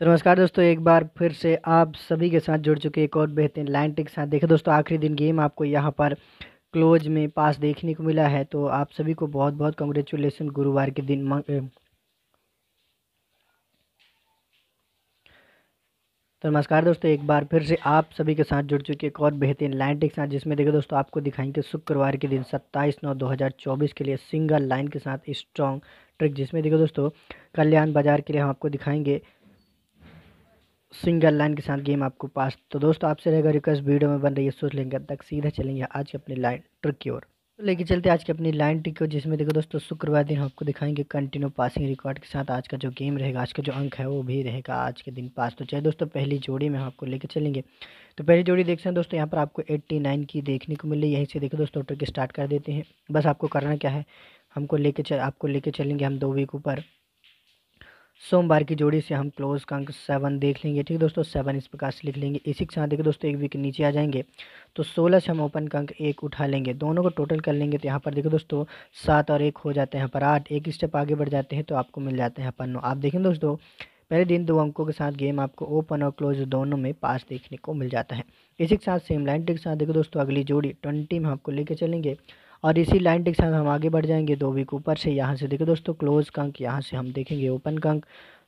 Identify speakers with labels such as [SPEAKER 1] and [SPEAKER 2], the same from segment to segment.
[SPEAKER 1] तो नमस्कार दोस्तों एक बार फिर से आप सभी के साथ जुड़ चुके एक और बेहतरीन लाइन टिक साथ देखें दोस्तों आखिरी दिन गेम आपको यहाँ पर क्लोज में पास देखने को मिला है तो आप सभी को बहुत बहुत कॉन्ग्रेचुलेसन गुरुवार के दिन तो नमस्कार दोस्तों एक बार फिर से आप सभी के साथ जुड़ चुके एक और बेहतरीन लाइन टिक साथ जिसमें देखो दोस्तों आपको दिखाएंगे शुक्रवार के दिन सत्ताईस नौ दो के लिए सिंगल लाइन के साथ स्ट्रॉन्ग ट्रिक जिसमें देखो दोस्तों कल्याण बाजार के लिए हम आपको दिखाएंगे सिंगल लाइन के साथ गेम आपको पास तो दोस्तों आपसे रहेगा रिक्वेस्ट वीडियो में बन रही है सोच लेंगे तक सीधा चलेंगे आज की अपनी लाइन ट्रिक की ओर तो लेके चलते आज की अपनी लाइन ट्रिक को जिसमें देखो दोस्तों शुक्रवार दिन आपको दिखाएंगे कंटिन्यू पासिंग रिकॉर्ड के साथ आज का जो गेम रहेगा आज का जो अंक है वो भी रहेगा आज के दिन पास तो चाहे दोस्तों पहली जोड़ी में हम आपको लेके चलेंगे तो पहली जोड़ी देख सकते हैं दोस्तों यहाँ पर आपको एट्टी की देखने को मिली यहीं से देखो दोस्तों ट्रिक स्टार्ट कर देते हैं बस आपको करना क्या है हमको लेके चल आपको लेके चलेंगे हम दो वीक ऊपर सोमवार की जोड़ी से हम क्लोज का अंक सेवन देख लेंगे ठीक है दोस्तों सेवन इस प्रकार से लिख लेंगे इसी के साथ देखिए दोस्तों एक वीक नीचे आ जाएंगे तो सोलह से हम ओपन का अंक एक उठा लेंगे दोनों को टोटल कर लेंगे तो यहाँ पर देखिए दोस्तों सात और एक हो जाते हैं यहाँ पर आठ एक स्टेप आगे बढ़ जाते हैं तो आपको मिल जाते हैं पन्नों आप देखें दोस्तों पहले दिन दो अंकों के साथ गेम आपको ओपन और क्लोज दोनों में पास देखने को मिल जाता है इसी के साथ सेम लाइन के साथ देखो दोस्तों अगली जोड़ी ट्वेंटी में आपको लेके चलेंगे और इसी लाइन टिक साथ हम आगे बढ़ जाएंगे तो वीक ऊपर से यहाँ से देखिए दोस्तों क्लोज कंक यहाँ से हम देखेंगे ओपन कंक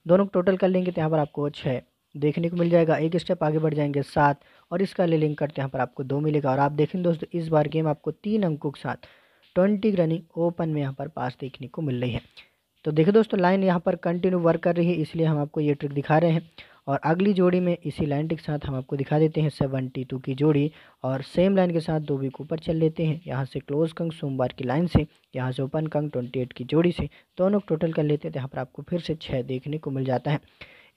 [SPEAKER 1] दोनों टोटल कर लेंगे तो यहाँ पर आपको छः देखने को मिल जाएगा एक स्टेप आगे बढ़ जाएंगे सात और इसका ले लिंक करते यहाँ पर आपको दो मिलेगा और आप देखेंगे दोस्तों इस बार गेम आपको तीन अंकों के साथ ट्वेंटी रनिंग ओपन में यहाँ पर पास देखने को मिल रही है तो देखिए दोस्तों लाइन यहाँ पर कंटिन्यू वर्क कर रही है इसलिए हम आपको ये ट्रिक दिखा रहे हैं और अगली जोड़ी में इसी लाइन के साथ हम आपको दिखा देते हैं सेवनटी टू की जोड़ी और सेम लाइन के साथ दो को ऊपर चल लेते हैं यहाँ से क्लोज कंग सोमवार की लाइन से यहाँ से ओपन कंग ट्वेंटी एट की जोड़ी से दोनों टोटल कर लेते हैं तो यहाँ पर आपको फिर से छः देखने को मिल जाता है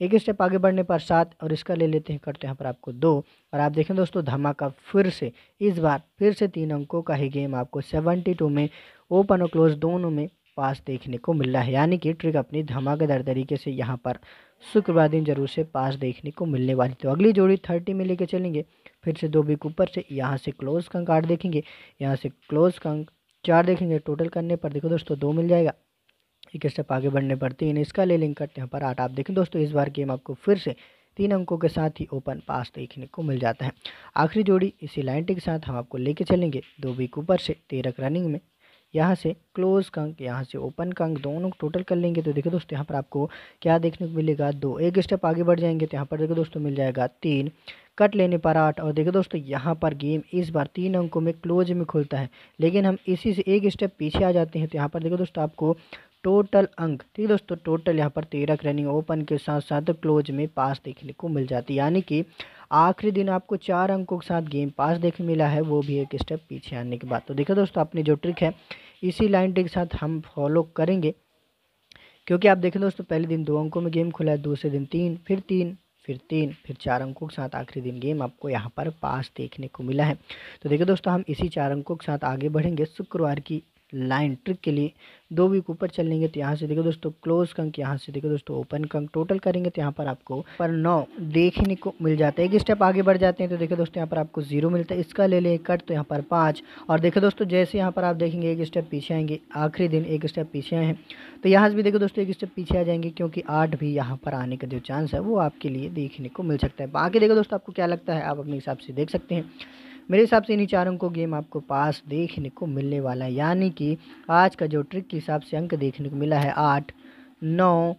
[SPEAKER 1] एक स्टेप आगे बढ़ने पर सात और इसका ले लेते हैं करते यहाँ पर आपको दो और आप देखें दोस्तों धमाका फिर से इस बार फिर से तीन अंकों का ही गेम आपको सेवेंटी टू में ओपन और क्लोज दोनों में पास देखने को मिल रहा है यानी कि ट्रिक अपनी धमाकेदार तरीके से यहाँ पर शुक्रवार दिन जरूर से पास देखने को मिलने वाली तो अगली जोड़ी थर्टी में लेके चलेंगे फिर से दो बिक ऊपर से यहाँ से क्लोज कंक आठ देखेंगे यहाँ से क्लोज कंक चार देखेंगे टोटल करने पर देखो दोस्तों दो मिल जाएगा एक स्टेप आगे बढ़ने पर तीन इसका ले लिंक करते हैं पर आठ आप देखें दोस्तों इस बार गेम आपको फिर से तीन अंकों के साथ ही ओपन पास देखने को मिल जाता है आखिरी जोड़ी इसी लाइन के साथ हम आपको लेके चलेंगे दो बिक ऊपर से तेरह रनिंग में यहाँ से क्लोज कंक यहाँ से ओपन कंक दोनों टोटल कर लेंगे तो देखो दोस्तों यहाँ पर आपको क्या देखने को मिलेगा दो एक स्टेप आगे बढ़ जाएंगे तो यहाँ पर देखो दोस्तों मिल जाएगा तीन कट लेने पर आठ और देखो दोस्तों यहाँ पर गेम इस बार तीन अंकों में क्लोज में खुलता है लेकिन हम इसी से एक स्टेप पीछे आ जाते हैं तो यहाँ पर देखो दोस्तों आपको टोटल अंक ठीक है दोस्तों टोटल यहाँ पर तेरह रनिंग ओपन के साथ साथ क्लोज में पास देखने को मिल जाती है यानी कि आखिरी दिन आपको चार अंकों के साथ गेम पास देखने मिला है वो भी एक स्टेप पीछे आने के बाद तो देखो दोस्तों अपनी जो ट्रिक है इसी लाइन ट्रिक के साथ हम फॉलो करेंगे क्योंकि आप देखें दोस्तों पहले दिन दो अंकों में गेम खुला है दूसरे दिन तीन फिर तीन फिर तीन फिर चार अंकों के साथ आखिरी दिन गेम आपको यहाँ पर पास देखने को मिला है तो देखिए दोस्तों हम इसी चार अंकों के साथ आगे बढ़ेंगे शुक्रवार की लाइन ट्रिक के लिए दो वीक ऊपर चल लेंगे तो यहाँ से देखो दोस्तों क्लोज कंक यहाँ से देखो दोस्तों ओपन कंक टोटल करेंगे तो यहाँ पर आपको पर नौ देखने को मिल जाता है एक स्टेप आगे बढ़ जाते हैं तो देखो दोस्तों यहाँ पर आपको जीरो मिलता है इसका ले लें कट तो यहाँ पर पाँच और देखो दोस्तों जैसे यहाँ पर आप देखेंगे एक स्टेप पीछे आएंगे आखिरी दिन एक स्टेप पीछे आए हैं तो यहाँ से भी देखो दोस्तों एक स्टेप पीछे आ जाएंगे क्योंकि आठ भी यहाँ पर आने का जो चांस है वो आपके लिए देखने को मिल सकता है बाकी देखो दोस्तों आपको क्या लगता है आप अपने हिसाब से देख सकते हैं मेरे हिसाब से इन्हीं चार अंकों गेम आपको पास देखने को मिलने वाला है यानी कि आज का जो ट्रिक के हिसाब से अंक देखने को मिला है आठ नौ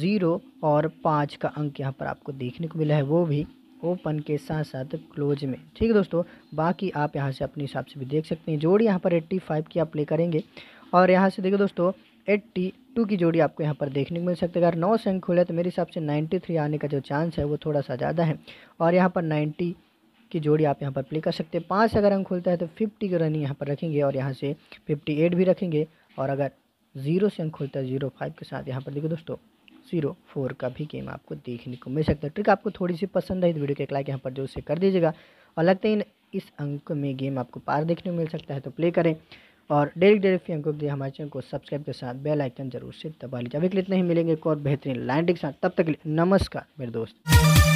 [SPEAKER 1] ज़ीरो और पाँच का अंक यहाँ पर आपको देखने को मिला है वो भी ओपन के साथ साथ क्लोज में ठीक है दोस्तों बाकी आप यहाँ से अपने हिसाब से भी देख सकते हैं जोड़ी यहाँ पर एट्टी फाइव की आप प्ले करेंगे और यहाँ से देखो दोस्तों एट्टी टू की जोड़ी आपको यहाँ पर देखने को मिल सकती है अगर नौ से अंक खुले तो मेरे हिसाब से नाइन्टी थ्री आने का जो चांस है वो थोड़ा सा ज़्यादा है और यहाँ पर नाइन्टी की जोड़ी आप यहाँ पर प्ले कर सकते हैं पाँच अगर अंक खुलता है तो फिफ्टी का रनिंग यहाँ पर रखेंगे और यहाँ से फिफ्टी एट भी रखेंगे और अगर ज़ीरो से अंक खुलता है जीरो फाइव के साथ यहाँ पर देखो दोस्तों जीरो फोर का भी गेम आपको देखने को मिल सकता है ट्रिक आपको थोड़ी सी पसंद आई तो वीडियो के एक लाइक यहाँ पर जो से कर दीजिएगा और लगता है इस अंक में गेम आपको पार देखने को मिल सकता है तो प्ले करें और डेली डेली फी अंकों के लिए हमारे चैनल को सब्सक्राइब के साथ बेल आइकन जरूर से दबा लीजिए अभी के लिए इतना ही मिलेंगे एक और बेहतरीन लाइन के साथ तब तक नमस्कार मेरे दोस्त